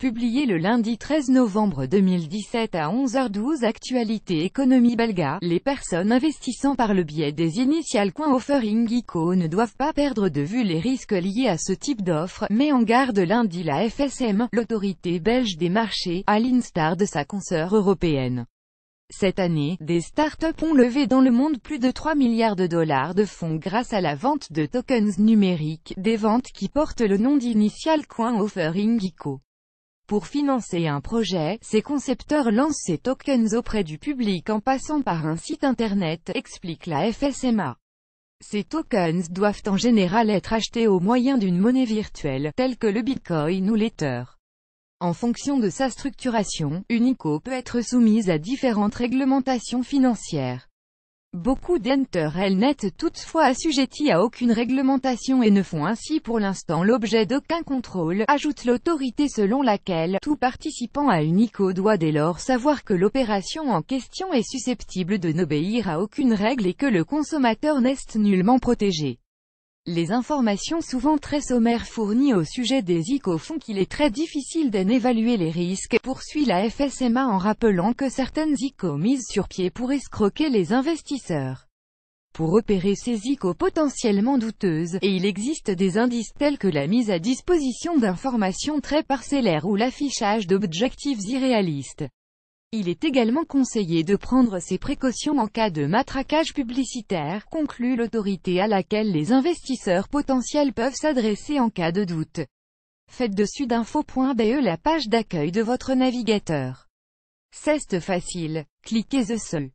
Publié le lundi 13 novembre 2017 à 11h12 Actualité économie belga, les personnes investissant par le biais des Initial coin offering ICO ne doivent pas perdre de vue les risques liés à ce type d'offre, mais en garde lundi la FSM, l'autorité belge des marchés, à l'instar de sa consoeur européenne. Cette année, des startups ont levé dans le monde plus de 3 milliards de dollars de fonds grâce à la vente de tokens numériques, des ventes qui portent le nom d'initial coin offering ICO. Pour financer un projet, ces concepteurs lancent ces tokens auprès du public en passant par un site internet, explique la FSMA. Ces tokens doivent en général être achetés au moyen d'une monnaie virtuelle, telle que le Bitcoin ou l'Ether. En fonction de sa structuration, Unico peut être soumise à différentes réglementations financières. Beaucoup elles n'êtes toutefois assujettis à aucune réglementation et ne font ainsi pour l'instant l'objet d'aucun contrôle, ajoute l'autorité selon laquelle tout participant à une ICO doit dès lors savoir que l'opération en question est susceptible de n'obéir à aucune règle et que le consommateur n'est nullement protégé. Les informations souvent très sommaires fournies au sujet des ICO font qu'il est très difficile d'en évaluer les risques, poursuit la FSMA en rappelant que certaines ICO mises sur pied pourraient escroquer les investisseurs. Pour opérer ces ICO potentiellement douteuses, et il existe des indices tels que la mise à disposition d'informations très parcellaires ou l'affichage d'objectifs irréalistes. Il est également conseillé de prendre ces précautions en cas de matraquage publicitaire, conclut l'autorité à laquelle les investisseurs potentiels peuvent s'adresser en cas de doute. Faites dessus d'info.be la page d'accueil de votre navigateur. C'est facile. Cliquez The